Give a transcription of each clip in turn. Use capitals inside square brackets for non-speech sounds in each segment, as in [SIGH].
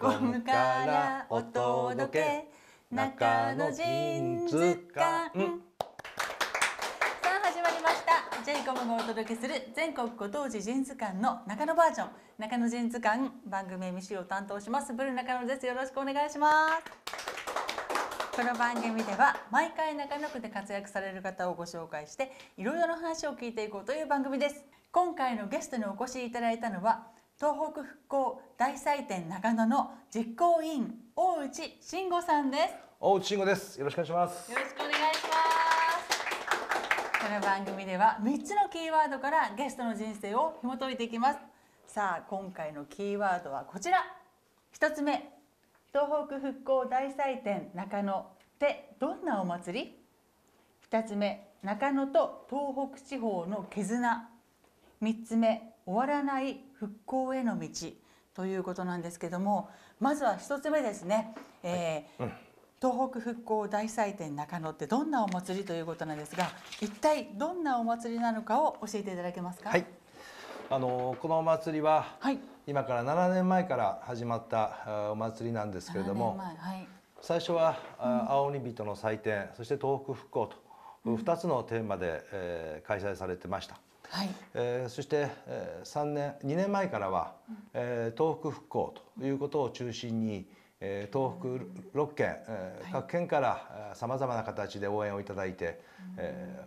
ゴムからお届け中野人図鑑ジェイコムがお届けする全国ご当地人図鑑の中野バージョン中野人図鑑番組 MC を担当しますブル中野ですよろしくお願いしますこの番組では毎回中野区で活躍される方をご紹介していろいろな話を聞いていこうという番組です今回のゲストにお越しいただいたのは東北復興大祭典長野の実行委員大内慎吾さんです大内慎吾ですよろしくお願いしますよろしくお願いしますこの番組では3つのキーワードからゲストの人生を紐解いていきますさあ今回のキーワードはこちら一つ目東北復興大祭典中野ってどんなお祭り二つ目中野と東北地方の絆三つ目終わらない復興への道ということなんですけどもまずは1つ目ですね、えー、はいうん東北復興大祭典中野ってどんなお祭りということなんですが一体どんなお祭りなのかを教えていただけますか、はい、あのこのお祭りは、はい、今から7年前から始まったお祭りなんですけれども、はい、最初は、うん、青鬼人の祭典そして東北復興と2つのテーマで、えー、開催されてました。はい、えー、そして、え3年2年前からは、うん、えー、東北復興ということを中心に、えー、東北6県、えー、各県からさまざまな形で応援をいただいて、うえ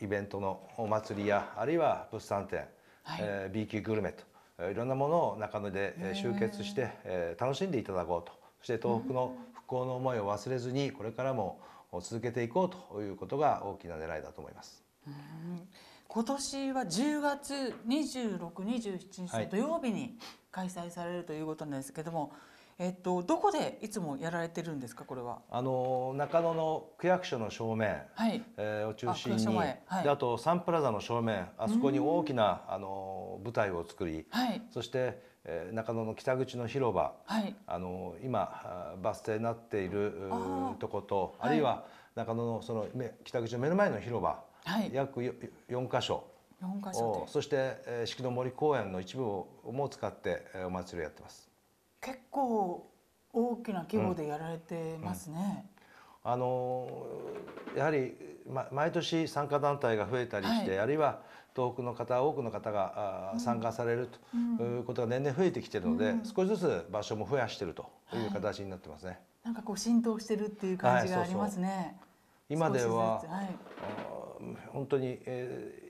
ー、イベントのお祭りやあるいは物産展、はい、えー、B 級グルメといろんなものを中野で集結して、えー、楽しんでいただこうとそして東北の復興の思いを忘れずにこれからも続けていこうということが大きな狙いだと思います。うん今年は10月2627日の土曜日に開催されるということなんですけども、えっと、どこでいつもやられてるんですかこれはあの中野の区役所の正面、はい、えー、を中心にあはい、であとサンプラザの正面あそこに大きなあの舞台を作り、はい、そして、えー、中野の北口の広場、はい、あの今バス停になっているとことあるいは、中野のその北口の目の前の広場約4箇所4箇所そして、え四季の森公園の一部をも使って、お祭りをやってます結構大きな規模でやられてますね、うんうん、あのやはり、ま、毎年参加団体が増えたりして、はい、あるいは東北の方多くの方が、あん、参加されるということが年々増えてきてるので、少しずつ場所も増やしてるという形になってますね、はい、なんかこう浸透してるっていう感じがありますね、はいそう今では、はい、本当に、え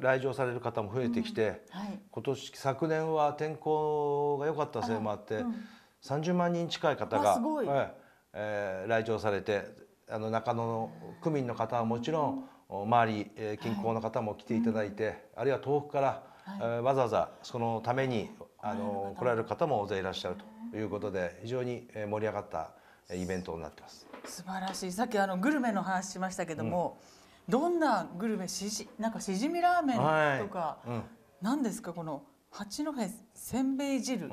ー、来場される方も増えてきて、うんはい、今年昨年は天候が良かったせいもあって、うん、30万人近い方が、はいえー、来場されてあの中野の区民の方はもちろん、うん、周り、えー、近郊の方も来ていただいて、はい、あるいは東北から、はい、えー、わざわざそのためにあの来られる方も大勢いらっしゃるということで非常に盛り上がったイベントになってます素晴らしいさっきあのグルメの話しましたけども、うん、どんなグルメしじなんかしじみラーメンとか、何、はいうん、ですかこの八戸せんべい汁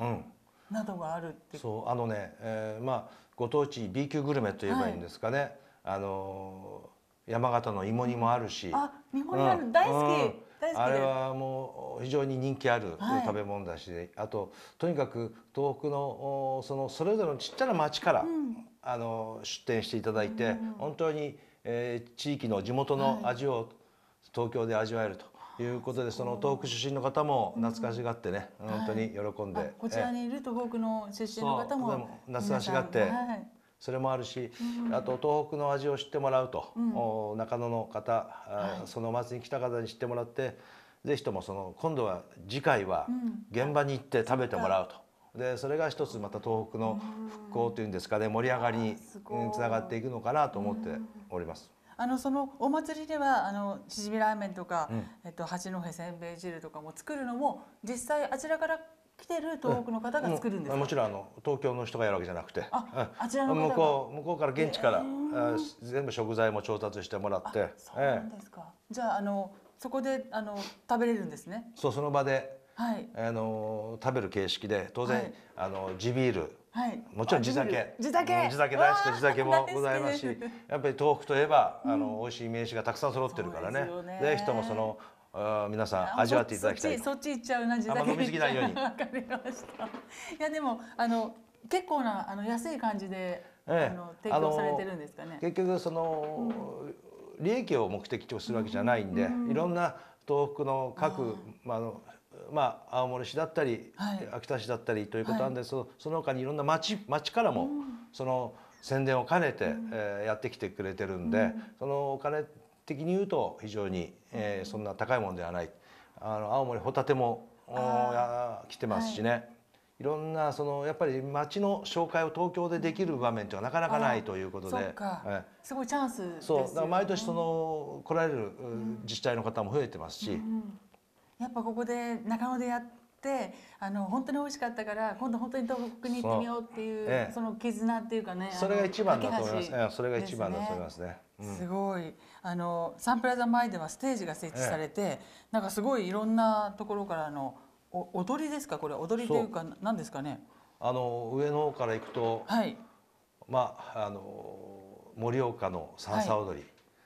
などがあるってそうあのね、えー、まあご当地 B 級グルメといえばいいんですかね、はい、あの山形の芋煮もあるし、あ芋煮ある、大好き、あれはもう非常に人気ある食べ物だし、はい、あととにかく東北のそのそれぞれのちっちゃな町から、うん、あの出店していただいて、うん、本当に、えー、地域の地元の味を、東京で味わえると。いうことでその東北出身の方も懐かしがってね、うん、本当に喜んで、はい、こちらにいる東北の出身の方も懐かしがって、はい、それもあるし、あと東北の味を知ってもらうと、中野の方、はい、そのお祭りに来た方に知ってもらって是非ともその今度は次回は現場に行って食べてもらうと。でそれが一つまた東北の復興というんですかね盛り上がりにつながっていくのかなと思っております。あのそのお祭りではあの縮みラーメンとか、うん、えっと八戸せんべい汁とかも作るのも実際あちらから来てる東北の方が作るんですか、もちろんあの東京の人がやるわけじゃなくてああちらの向こう向こうから現地から、えー、全部食材も調達してもらってそうなんですか、えー、じゃああのそこであの食べれるんですねそうその場で、はい、あの食べる形式で当然、はい、あの地ビールはい、もちろん地酒地酒地酒大好き地酒もございますし [LAUGHS] やっぱり東北といえば、うん、あの美味しい名刺がたくさん揃ってるからねねぜひともそのあ皆さん味わっていただきたいそっち行っちゃうな地酒飲みすぎないようにわかりましたいやでもあの結構なあの安い感じで、ええ、あの提供されてるんですかね結局その、うん、利益を目的とするわけじゃないんで、うん、いろんな東北の各まああのまあ、青森市だったり、はい、秋田市だったりということなんで、はい、その他にいろんな町町からも、うん、その宣伝を兼ねて、えー、やってきてくれてるんで、そのお金的に言うと非常に、えー、そんな高いものではないあの青森ホタテもお来てますしね、はい、いろんなそのやっぱり町の紹介を東京でできる場面っていうのはなかなかないということで、はい、すごいチャンス、ね、そうだから毎年その来られる自治体の方も増えてますし、うん、やっぱここで中野でやっあの本当に美味しかったから今度本当に東北に行ってみようっていうその絆っていうかねそれが一番だと思います、ね、それが一番だと思いますね。すごいあのサンプラザ前ではステージが設置されて、ええ、なんかすごいいろんなところからのお踊りですかこれ踊りというか何ですかねあの上の方から行くと、はい、まああの盛岡のさんさ踊り、はい、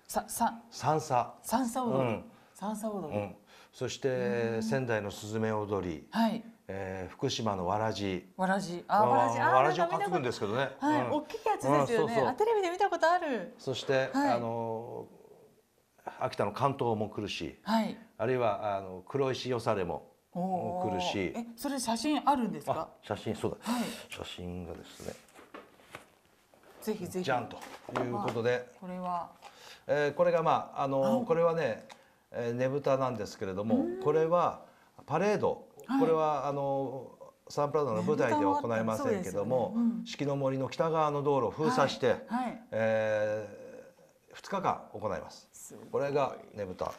ささ三叉三叉踊り、うん、三叉踊り、うん、そして仙台のすずめ踊り、はい、えー、福島のわらじ。わらじ、あ、あわらじ、あ、わらじを担ぐんですけどね。はい、うん、大きいやつですよね。そうそうテレビで見たことある。そして、はい、あの秋田の関東も来るし、はい、あるいはあの黒石よされも。も来るし。え、それ写真あるんですか。写真、そうだ、はい。写真がですね。ぜひぜひ。じゃんということで。これは。えー、これがまあ、あの、これはね、えー、ねぶたなんですけれども、これはパレード。これはあのサンプラザの舞台では行いませんけども、四季の森の北側の道路を封鎖して、二日間行います。これがねぶたこ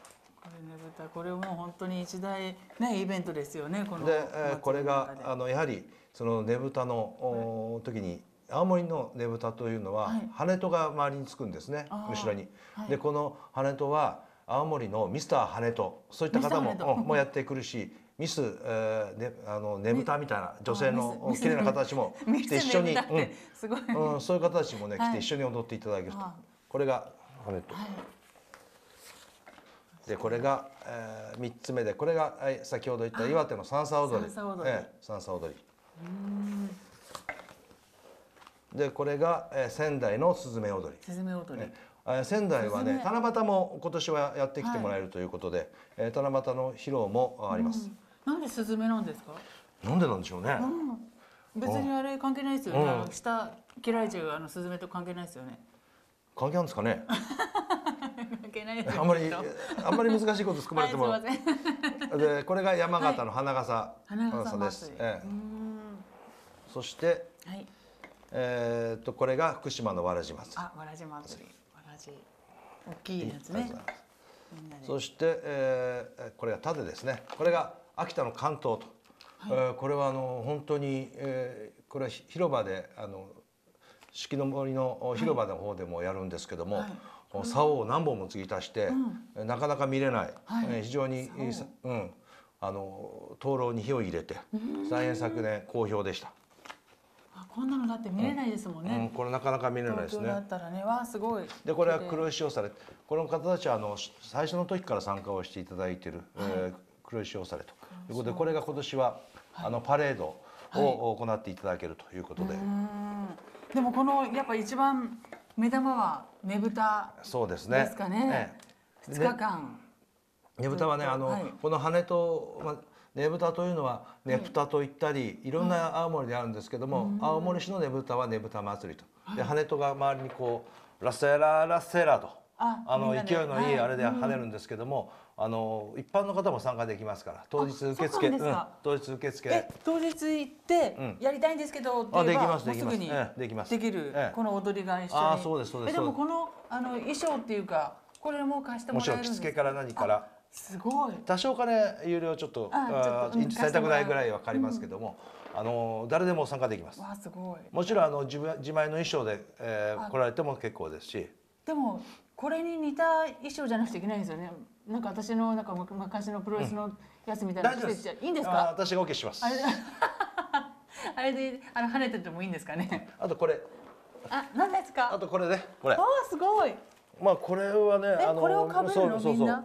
れねぶたこれも本当に一大ねイベントですよねこので、えー、これがあのやはりそのねぶたの、時に青森のねぶたというのは、羽戸が周りにつくんですね後ろに。でこの羽戸は青森のミスター羽戸そういった方ももやってくるしミス、えーね、あのねぶたみたいな女性の綺麗な方たちも来て一緒に、うんうん、そういう方たちもね来て一緒に踊っていただけると、これがハネット。でこれが、えー、3つ目でこれが、はい、先ほど言った岩手の三叉踊り三叉踊り,、えー、でこれが、えー、仙台のスズメ踊りスズメ踊り、えー、仙台はね七夕も今年はやってきてもらえるということで、はい、え七夕の披露もあります、うんなんでスズメなんですか。なんでなんでしょうね。うん、別にあれ関係ないですよね。うん、あの下切られちゃあのスズメと関係ないですよね。関係あるんですかね。関係ないです。あんまりあんまり難しいこと含まれても。[LAUGHS] はい、でこれが山形の花笠、はい、花笠です。ええ、そして、はい、えっとこれが福島のわらじ祭り。あわらじ祭り。わらじ大きいやつね。そして、えー、これが盾ですね。これが秋田の関東と、はい、えこれはあの本当に、えー、これは広場であの四季の森の広場の方でもやるんですけども、はいはい、竿を何本も継ぎ足して、うん、なかなか見れない、えー、非常に、うん、あの灯籠に火を入れて大変昨年好評でした。こんなのだって見れないですもんね。うんうん、これなかなか見れないですね。だったらね、わすごい。でこれは黒石をされ、この方たちはあの最初の時から参加をしていただいてる、はい、え黒石をされということでこれが今年はあのパレードを行っていただけるということで、はいはい、でもこのやっぱ一番目玉はねぶたですねそうですねね2日間ねぶたはねあの、はい、この羽と、まねぶたというのはねぶたと言ったり、い、ろんな青森であるんですけども、青森市のねぶたはねぶた祭りと、で羽とが周りにこうラセララセラとああの勢いのいいあれで跳ねるんですけども、あの一般の方も参加できますから当日受付、うん、当日受付当日行ってやりたいんですけど、うん、あできますですできますできる、この踊りが一緒にあそうですそうですでもこのあの衣装っていうかこれも貸してもらえるんですもちろん着付けから何からすごい多少金、有料ちょっとされたくないぐらいはかりますけども、うん、あの誰でも参加できますわすごいもちろんあの自分自前の衣装で、えー、来られても結構ですしでもこれに似た衣装じゃなくちゃいけないんですよねなんか私のなんか昔のプロレスのやつみたいな、うん、大丈いいんですか？私がオ、OK、ケします。あれ [LAUGHS] あれであの跳ねててもいいんですかね？あとこれ。あ、なんですか？あとこれね、これ。あすごい。まあこれはね、あのこれをかぶるのみんな。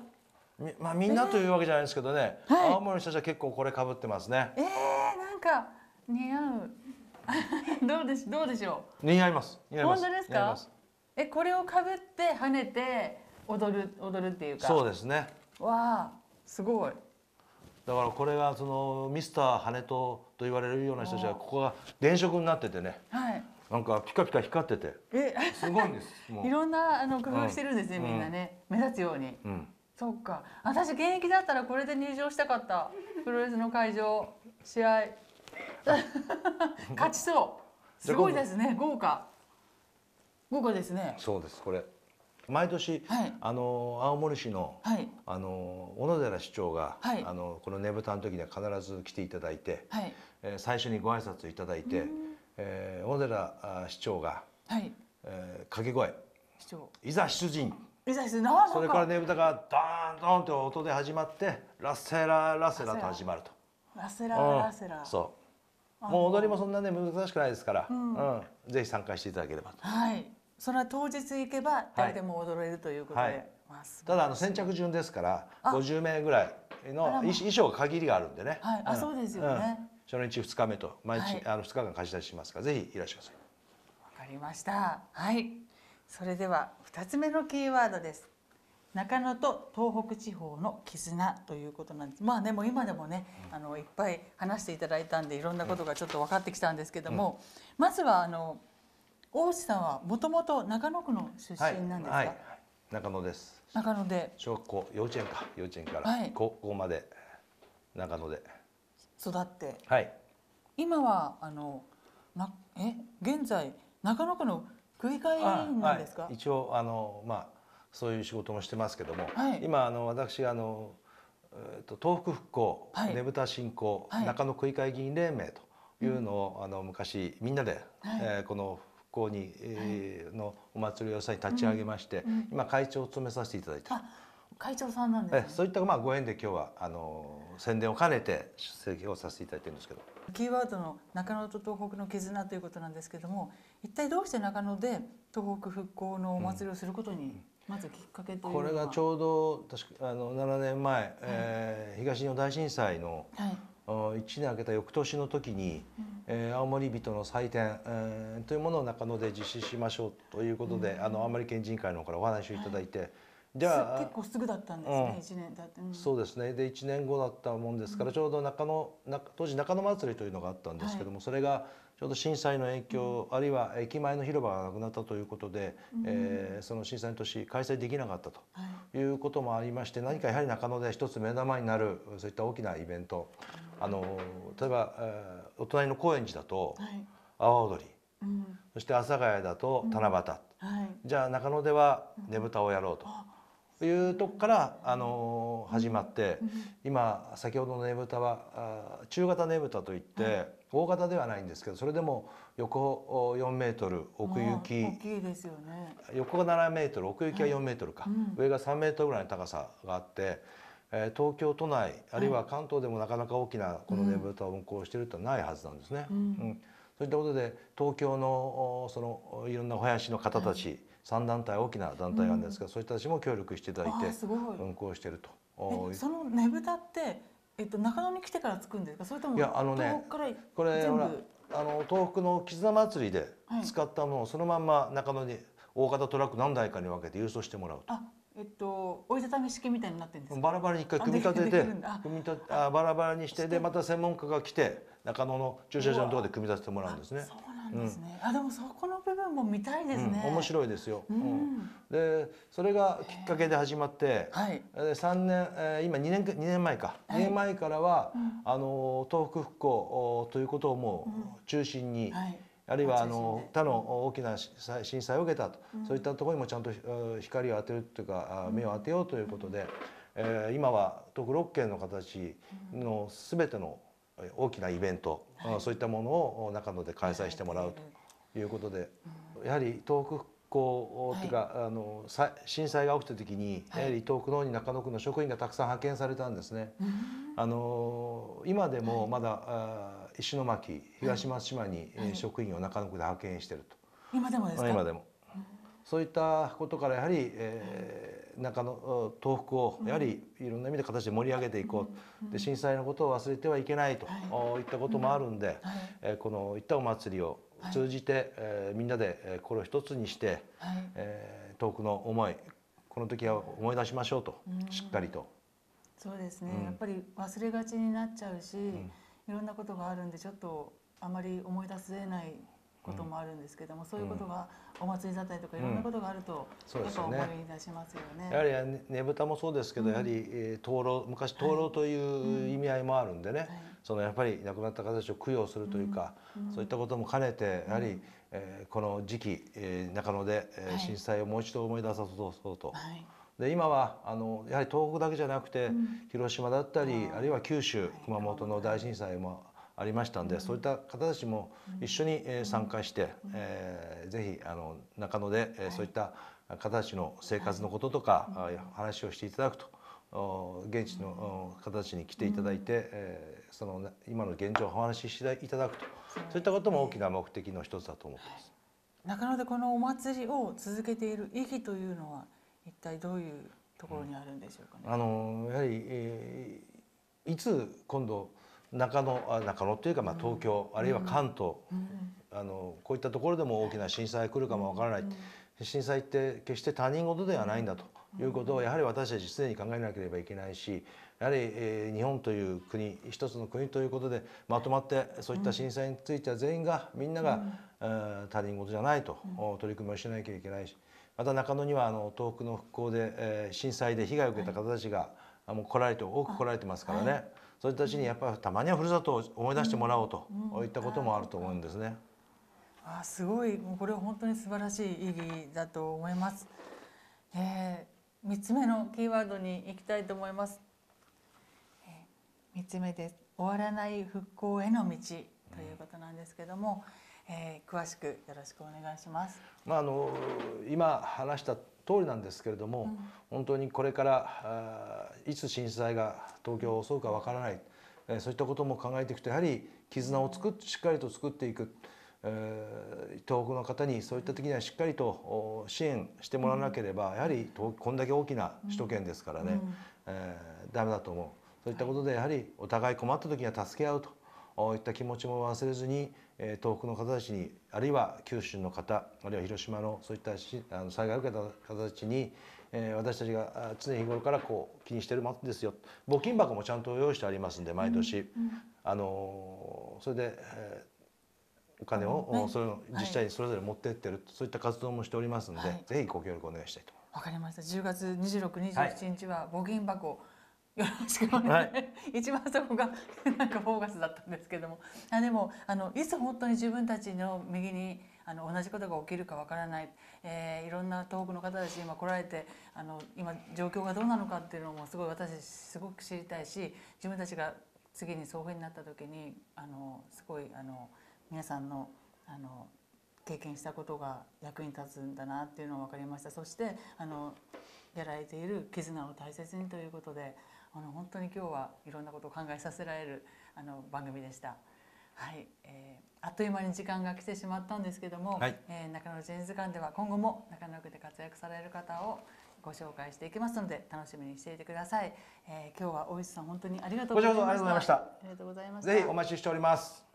まあみんなというわけじゃないですけどね、えーはい、青森の人たちは結構これかぶってますね。えー、なんか似合う。[LAUGHS] どうでしどうでしょう。似合います。似合います。本当ですか？えこれをかぶって跳ねて。踊る踊るっていうかそうですねわあすごいだからこれがそのミスター羽とと言われるような人たちはここが電飾になっててね、はい、なんかピカピカ光っててすごいんです [LAUGHS] いろんなあの工夫してるんですね、うん、みんなね目立つように、うん、そっか私現役だったらこれで入場したかったプロレスの会場試合 [LAUGHS] 勝ちそうすごいですね豪華豪華ですねそうですこれ毎年、あの青森市の,、あの小野寺市長が、あのこのねぶたの時には必ず来ていただいて、え最初にご挨拶いただいて、え小野寺市長が、はいえ掛け声「いざ出陣」それからねぶたがドーンドーンと音で始まってラッセララッセラと始まると。ラセララセラ、そうもう踊りもそんなね難しくないですから、うん、ぜひ参加していただければと。はいその当日行けば誰でも踊れるということで、はいまあ、ただあの先着順ですから50名ぐらいの衣装限りがあるんでね、はい、あそうですよね、うん、初日2日目と毎日、はい、あの2日間貸し出ししますからぜひいらっしゃいわかりましたはいそれでは2つ目のキーワードです中野と東北地方の絆ということなんですまあねも今でもね、うん、あのいっぱい話していただいたんでいろんなことがちょっと分かってきたんですけども、うん、まずはあの大内さんはもともと中野区の出身なんですか、はいはい、中野です中野で小学校幼稚園か幼稚園から高校まで中野で育ってはい今はあのなえ現在中野区の区議会なんですか、はい、一応あのまあそういう仕事もしてますけども、はい、今あの私あのえー、と東北復興、ねぶた振興、中野区議会議員連盟というのを、あの昔みんなで、はえこの校に、えー、のお祭りをさに立ち上げまして、今会長を務めさせていただいて会長さんなんです、ね、そういったまあご縁で今日はあの宣伝を兼ねて出席をさせていただいてるんですけどキーワードの中野と東北の絆ということなんですけども一体どうして中野で東北復興のお祭りをすることに、まずきっかけというの、うこれがちょうど確かあの7年前、はい、えー、東日本大震災の、はい1年明けた翌年の時に、うん、えー、青森人の祭典、えー、というものを中野で実施しましょうということで、うん、あの青森県人会の方からお話をいただいて、はい、じゃあ結構すぐだったんですね、うん、1年だって、うん、そうですねで1年後だったもんですから、ちょうど中野中当時中野祭りというのがあったんですけども、それがちょうど震災の影響、あるいは駅前の広場がなくなったということで、えー、その震災の年開催できなかったということもありまして、何かやはり中野で一つ目玉になるそういった大きなイベントあの例えば、えー、お隣の高円寺だと阿波踊り、そして阿佐ヶ谷だと七夕、じゃあ中野ではねぶたをやろうと。というとこからあの始まって今先ほどのねぶたは中型ねぶたといって大型ではないんですけどそれでも横4メートル奥行き横が7メートル奥行きは4メートルか上が3メートルぐらいの高さがあって東京都内あるいは関東でもなかなか大きなこのねぶたを運行してるってないはずなんですね。そういったことで東京のそのいろんなお囃子の方たち、3団体大きな団体があるんですが、うん、そういう人たちも協力していただいて運行していると。そのねぶたってえっと、中野に来てから作るんですかそれともいやあの、ね、これあの東北の絆祭りで使ったものをそのまんま中野に大型トラック何台かに分けて郵送してもらうと。えっと、折りたたみ式みたいになってるんですバラバラに一回組み立てて組み立てあバラバラにしてでまた専門家が来て中野の駐車場のところで組み立ててもらうんですね。なんですね、うん、あでもそこの部分も見たいですね、うん、面白いですよ、うん、でそれがきっかけで始まって、はい、3年、えー、今2年 ,2 年前か、はい、2年前からは、あの東北復興ということをもう中心に、はいあるいはあの他の大きな震災を受けたと、うん、そういったところにもちゃんと光を当てるというか目を当てようということで、うん、えー、今は特6県の形の全ての大きなイベント、はい、そういったものを中野で開催してもらうということで、やはり東北興っていうか、あの震災が起きた時に、やはり東区の中野区の職員がたくさん派遣されたんですね。あの今でもまだ、は石巻東松島に職員を中野区で派遣してると。今でもですか。今でも。そういったことからやはり、えー中の東北をやはりいろんな意味で形で盛り上げていこう、で震災のことを忘れてはいけないと、い、ったこともあるんで、えこのいったお祭りを通じて、えみんなで心を一つにして、え遠くの思いこの時は思い出しましょうと、しっかりと。そうですね、やっぱり忘れがちになっちゃうし、いろんなことがあるんでちょっとあまり思い出せないこともあるんですけども、そういうことがお祭りだったりとかいろんなことがあると、やっぱ思い出しますよね。やはりねぶたもそうですけど、やはり、えー、灯籠昔灯籠という意味合いもあるんでね、そのやっぱり亡くなった方たちを供養するというか、そういったことも兼ねてやはり、えー、この時期、えー、中野で、えー、震災をもう一度思い出さそうと。はいで今はあのやはり東北だけじゃなくて、広島だったり、あるいは九州熊本の大震災もありましたんで、そういった方たちも一緒に参加して、えー、ぜひあの中野で、えそういった方たちの生活のこととか、話をしていただくと現地の方たちに来ていただいて、えその今の現状をお話ししていただくとそういったことも大きな目的の一つだと思ってます。中野でこのお祭りを続けている意義というのは一体どういうところにあるんでしょうか、ねうん、あのやはり、えー、いつ今度中野中野というかまあ東京、あるいは関東、あのこういったところでも大きな震災が来るかもわからない、震災って決して他人事ではないんだということをやはり私たち常に考えなければいけないしやはり、えー、日本という国一つの国ということでまとまってそういった震災については全員がみんなが、うん、他人事じゃないと、うん、取り組みをしなきゃいけないしまた中野にはあの東北の復興で、えー、震災で被害を受けた方たちが、はい、もう来られて多く来られてますからね。そういう人たちにやっぱりたまにはふるさとを思い出してもらおうと、ういったこともあると思うんですね。あすごいもうこれは本当に素晴らしい意義だと思います。えー、3つ目のキーワードにいきたいと思います。えー、3つ目です終わらない復興への道ということなんですけども、うんえー、詳しくよろしくお願いします。まああの今話した通りなんですけれども、うん、本当にこれからいつ震災が東京を襲うかわからない、えー、そういったことも考えていくとやはり絆を作っしっかりと作っていく。えー、東北の方にそういった時にはしっかりと支援してもらわなければ、うん、やはりこんだけ大きな首都圏ですからね、うん、えー、ダメだと思うそういったことでやはりお互い困った時には助け合うといった気持ちも忘れずにえ東北の方たちにあるいは九州の方あるいは広島のそういったあの災害を受けた方たちに、え私たちが常日頃からこう気にしてるものですよ募金箱もちゃんと用意してありますんで毎年、うんうん、あのそれで、えお金を、それを自治体にそれぞれ持ってってる、はい、そういった活動もしておりますので、はい、ぜひご協力お願いしたいと思います。わかりました。10月26、27日は募金箱、よろしくお願い、はい、一番そこがなんかフォーカスだったんですけどもあでもあのいつ本当に自分たちの右にあの同じことが起きるかわからない、えー、いろんな東北の方たち今来られてあの今状況がどうなのかっていうのもすごい私すごく知りたいし自分たちが次にそういうふうになった時にあのすごいあの皆さんのあの経験したことが役に立つんだなっていうのを分かりましたそしてあのやられている絆を大切にということであの本当に今日はいろんなことを考えさせられるあの番組でした。はい、えー、あっという間に時間が来てしまったんですけども、はい、えー、中野ジェンズ館では今後も中野区で活躍される方をご紹介していきますので楽しみにしていてください、えー、今日は大石さん本当にありがとうございましたありがとうございましたぜひお待ちしております